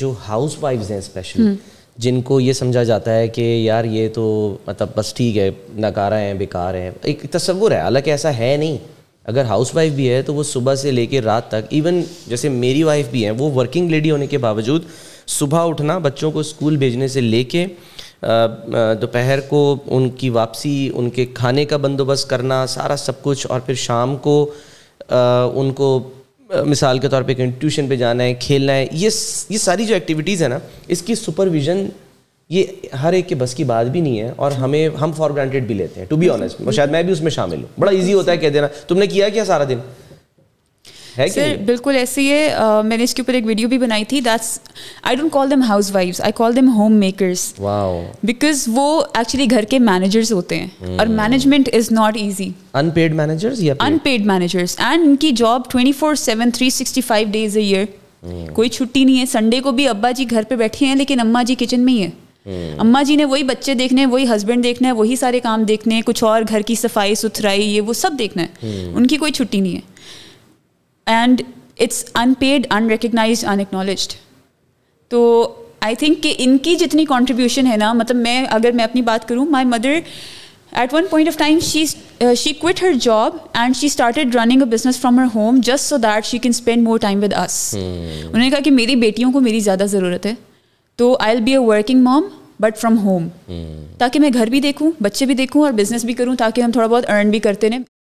जो house wifes हैं specially hmm. जिनको ये समझा जाता है कि यार ये तो मतलब बस ठीक है नकारा है बेकार है एक तस्वुर है हालांकि ऐसा है नहीं अगर हाउस वाइफ भी है तो वो सुबह से लेकर रात तक इवन जैसे मेरी वाइफ भी हैं वो वर्किंग लेडी होने के बावजूद सुबह उठना बच्चों को स्कूल भेजने से लेके दोपहर को उनकी वापसी उनके खाने का बंदोबस्त करना सारा सब कुछ और फिर शाम को उनको मिसाल के तौर पे कहीं ट्यूशन पे जाना है खेलना है ये ये सारी जो एक्टिविटीज़ है ना इसकी सुपरविज़न ये हर एक के बस की बात भी नहीं है और हमें हम फॉर ग्रांटेड भी लेते हैं टू बी ऑनेस्ट और शायद मैं भी उसमें शामिल हूँ बड़ा ईजी होता है कह देना तुमने किया क्या सारा दिन सर बिल्कुल ऐसे ही है मैंने इसके ऊपर एक वीडियो भी बनाई थी that's I don't call them house wifes I call them home makers because वो एक्चुअली घर के मैनेजर्स होते हैं hmm. और management is not easy unpaid managers या अनपेड मैनेजर्स एंड उनकी job twenty four seven three sixty five days a year कोई छुट्टी नहीं है संडे को भी अब्बा जी घर पे बैठे हैं लेकिन अम्मा जी किचन में ही है Hmm. अम्मा जी ने वही बच्चे देखने हैं वही हस्बैंड देखना है वही सारे काम देखने हैं कुछ और घर की सफाई सुथराई ये वो सब देखना है hmm. उनकी कोई छुट्टी नहीं है and it's unpaid unrecognize unacknowledge तो आई थिंक कि इनकी जितनी कॉन्ट्रीब्यूशन है ना मतलब मैं अगर मैं अपनी बात करूँ my mother at one point of time she she quit her job and she started running a business business her home just so that she can spend more time with with hmm. उन्होंने कहा कि मेरी बेटियों को मेरी ज़्यादा ज़रूरत है तो I will be a working mom but from home ताकि मैं घर भी देखूँ बच्चे भी देखूँ और बिजनेस भी करूँ ताकि हम थोड़ा बहुत अर्न भी करते रहें